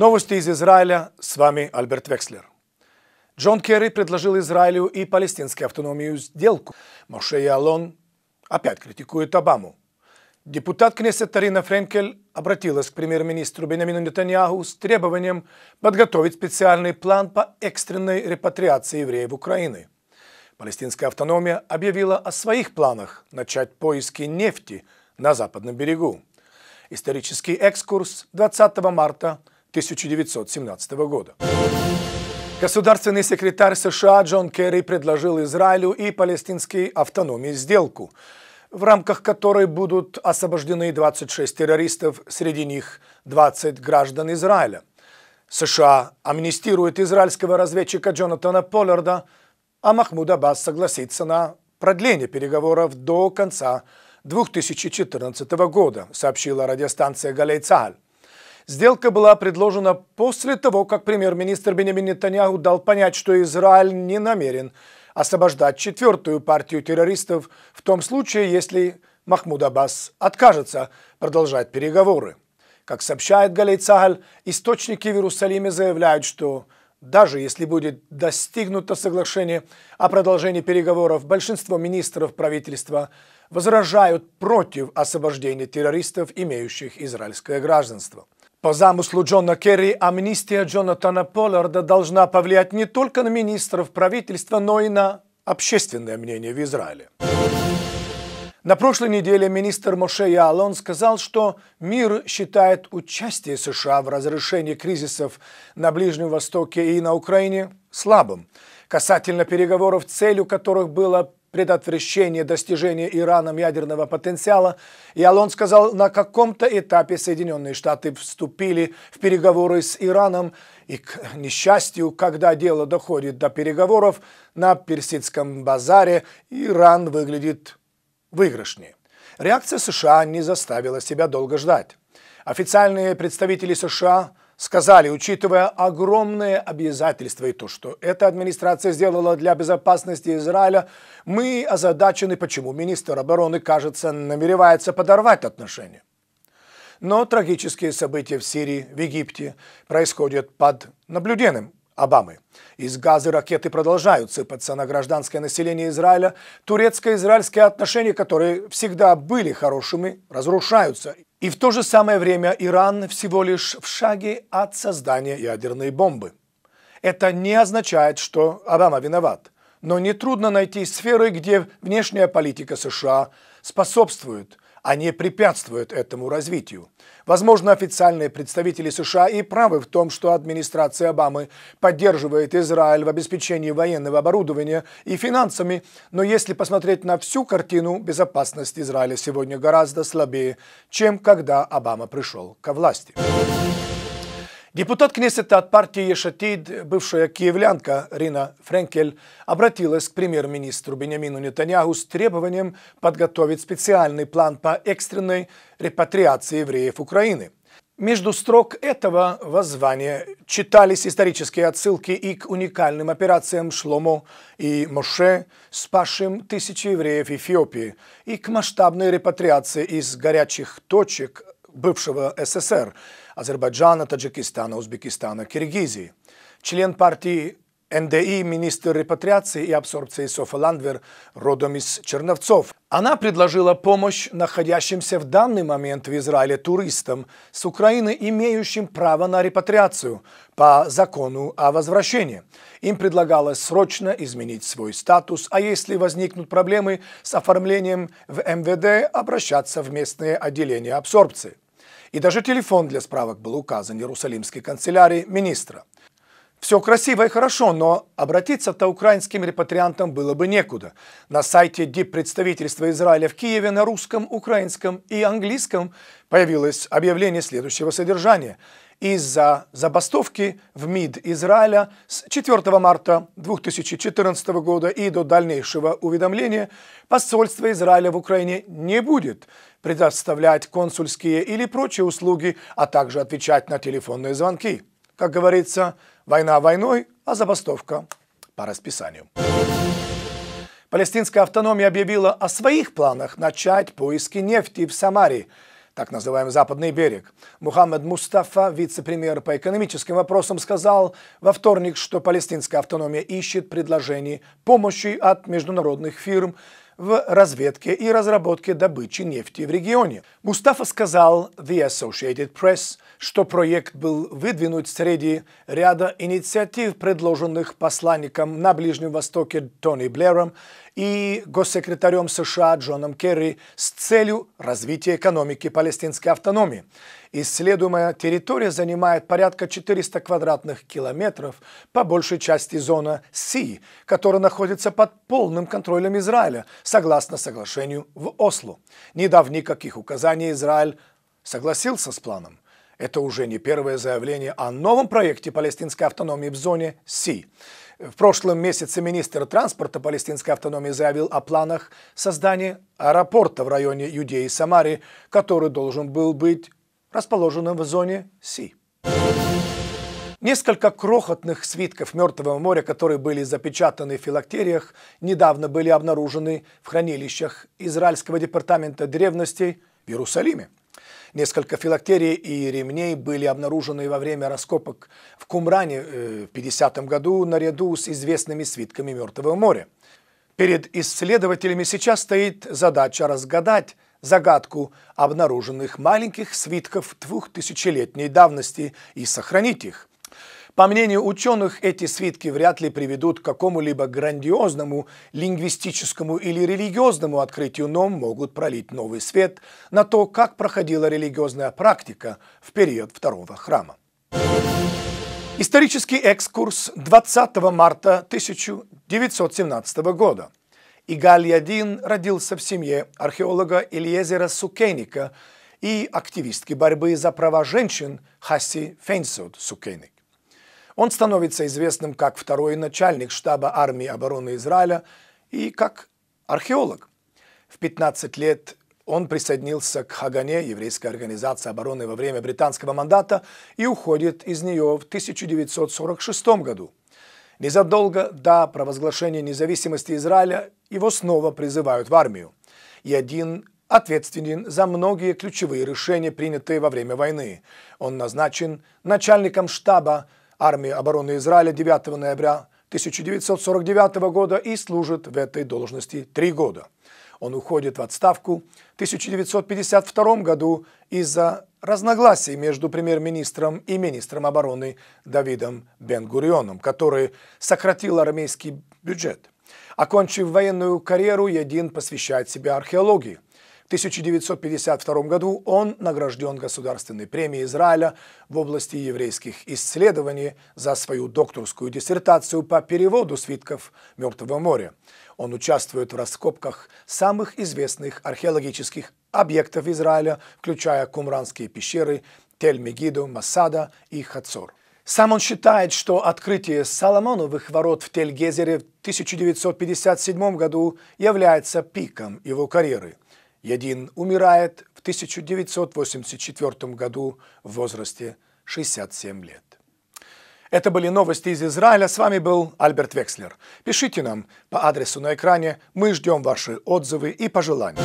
Новости из Израиля. С вами Альберт Векслер. Джон Керри предложил Израилю и палестинской автономию сделку. Моше Ялон опять критикует Обаму. Депутат Кнессет Тарина Френкель обратилась к премьер-министру Бенамину Нетаньяху с требованием подготовить специальный план по экстренной репатриации евреев Украины. Палестинская автономия объявила о своих планах начать поиски нефти на западном берегу. Исторический экскурс 20 марта 1917 года. Государственный секретарь США Джон Керри предложил Израилю и палестинской автономии сделку, в рамках которой будут освобождены 26 террористов, среди них 20 граждан Израиля. США амнистирует израильского разведчика Джонатана Полларда, а Махмуд Аббас согласится на продление переговоров до конца 2014 года, сообщила радиостанция «Галейцаль». Сделка была предложена после того, как премьер-министр Бенемин Нетаньяху дал понять, что Израиль не намерен освобождать четвертую партию террористов в том случае, если Махмуд Аббас откажется продолжать переговоры. Как сообщает Галей Цагаль, источники в Иерусалиме заявляют, что даже если будет достигнуто соглашение о продолжении переговоров, большинство министров правительства возражают против освобождения террористов, имеющих израильское гражданство. По замыслу Джона Керри, амнистия Джонатана Полларда должна повлиять не только на министров правительства, но и на общественное мнение в Израиле. На прошлой неделе министр Моше Яалон сказал, что мир считает участие США в разрешении кризисов на Ближнем Востоке и на Украине слабым, касательно переговоров, целью которых было предотвращения достижения Ираном ядерного потенциала, Ялон сказал, на каком-то этапе Соединенные Штаты вступили в переговоры с Ираном, и, к несчастью, когда дело доходит до переговоров, на Персидском базаре Иран выглядит выигрышнее. Реакция США не заставила себя долго ждать. Официальные представители США сказали, учитывая огромные обязательства и то, что эта администрация сделала для безопасности Израиля, мы озадачены, почему министр обороны, кажется, намеревается подорвать отношения. Но трагические события в Сирии, в Египте происходят под наблюдением Обамы. Из Газы ракеты продолжают сыпаться на гражданское население Израиля. Турецко-израильские отношения, которые всегда были хорошими, разрушаются. И в то же самое время Иран всего лишь в шаге от создания ядерной бомбы. Это не означает, что Обама виноват. Но нетрудно найти сферы, где внешняя политика США способствует – они препятствуют этому развитию. Возможно, официальные представители США и правы в том, что администрация Обамы поддерживает Израиль в обеспечении военного оборудования и финансами, но если посмотреть на всю картину, безопасность Израиля сегодня гораздо слабее, чем когда Обама пришел ко власти. Депутат Кнессета от партии Ешатид, бывшая киевлянка Рина Френкель, обратилась к премьер-министру Бенямину Нетаньяху с требованием подготовить специальный план по экстренной репатриации евреев Украины. Между строк этого воззвания читались исторические отсылки и к уникальным операциям Шломо и Моше, спасшим тысячи евреев Эфиопии, и к масштабной репатриации из горячих точек бывшего СССР – Азербайджана, Таджикистана, Узбекистана, Киргизии. Член партии НДИ, министр репатриации и абсорбции Софа Ландвер, родом из Черновцов. Она предложила помощь находящимся в данный момент в Израиле туристам с Украины, имеющим право на репатриацию по закону о возвращении. Им предлагалось срочно изменить свой статус, а если возникнут проблемы с оформлением в МВД, обращаться в местные отделения абсорбции. И даже телефон для справок был указан в Иерусалимской канцелярии министра. Все красиво и хорошо, но обратиться-то украинским репатриантам было бы некуда. На сайте диппредставительства Израиля в Киеве на русском, украинском и английском появилось объявление следующего содержания. Из-за забастовки в МИД Израиля с 4 марта 2014 года и до дальнейшего уведомления посольство Израиля в Украине не будет предоставлять консульские или прочие услуги, а также отвечать на телефонные звонки. Как говорится, Война войной, а забастовка по расписанию. Палестинская автономия объявила о своих планах начать поиски нефти в Самаре, так называемый Западный берег. Мухаммед Мустафа, вице-премьер по экономическим вопросам, сказал во вторник, что палестинская автономия ищет предложений помощи от международных фирм, в разведке и разработке добычи нефти в регионе. Мустафа сказал The Associated Press, что проект был выдвинут среди ряда инициатив, предложенных посланником на Ближнем Востоке Тони Блэром и госсекретарем США Джоном Керри с целью развития экономики палестинской автономии. Исследуемая территория занимает порядка 400 квадратных километров, по большей части зона Си, которая находится под полным контролем Израиля, согласно соглашению в Осло. Не дав никаких указаний, Израиль согласился с планом. Это уже не первое заявление о новом проекте палестинской автономии в зоне Си. В прошлом месяце министр транспорта палестинской автономии заявил о планах создания аэропорта в районе Юдеи и Самары, который должен был быть расположенном в зоне Си. Несколько крохотных свитков Мертвого моря, которые были запечатаны в филактериях, недавно были обнаружены в хранилищах Израильского департамента древностей в Иерусалиме. Несколько филактерий и ремней были обнаружены во время раскопок в Кумране э, в 50 году наряду с известными свитками Мертвого моря. Перед исследователями сейчас стоит задача разгадать, загадку обнаруженных маленьких свитков двухтысячелетней давности и сохранить их. По мнению ученых, эти свитки вряд ли приведут к какому-либо грандиозному лингвистическому или религиозному открытию, но могут пролить новый свет на то, как проходила религиозная практика в период Второго храма. Исторический экскурс 20 марта 1917 года и Гальядин родился в семье археолога Ильезера Сукейника и активистки борьбы за права женщин Хаси Фейнсуд Сукейник. Он становится известным как второй начальник штаба армии обороны Израиля и как археолог. В 15 лет он присоединился к Хагане, еврейской организации обороны во время британского мандата, и уходит из нее в 1946 году. Незадолго до провозглашения независимости Израиля его снова призывают в армию. И один ответственен за многие ключевые решения, принятые во время войны. Он назначен начальником штаба армии обороны Израиля 9 ноября 1949 года и служит в этой должности три года. Он уходит в отставку в 1952 году из-за разногласий между премьер-министром и министром обороны Давидом бен который сократил армейский бюджет. Окончив военную карьеру, Един посвящает себя археологии – 1952 году он награжден Государственной премией Израиля в области еврейских исследований за свою докторскую диссертацию по переводу свитков «Мертвого моря». Он участвует в раскопках самых известных археологических объектов Израиля, включая Кумранские пещеры, Тель-Мегиду, Масада и Хацор. Сам он считает, что открытие Соломоновых ворот в Тель-Гезере в 1957 году является пиком его карьеры – Един умирает в 1984 году в возрасте 67 лет. Это были новости из Израиля. С вами был Альберт Векслер. Пишите нам по адресу на экране. Мы ждем ваши отзывы и пожелания.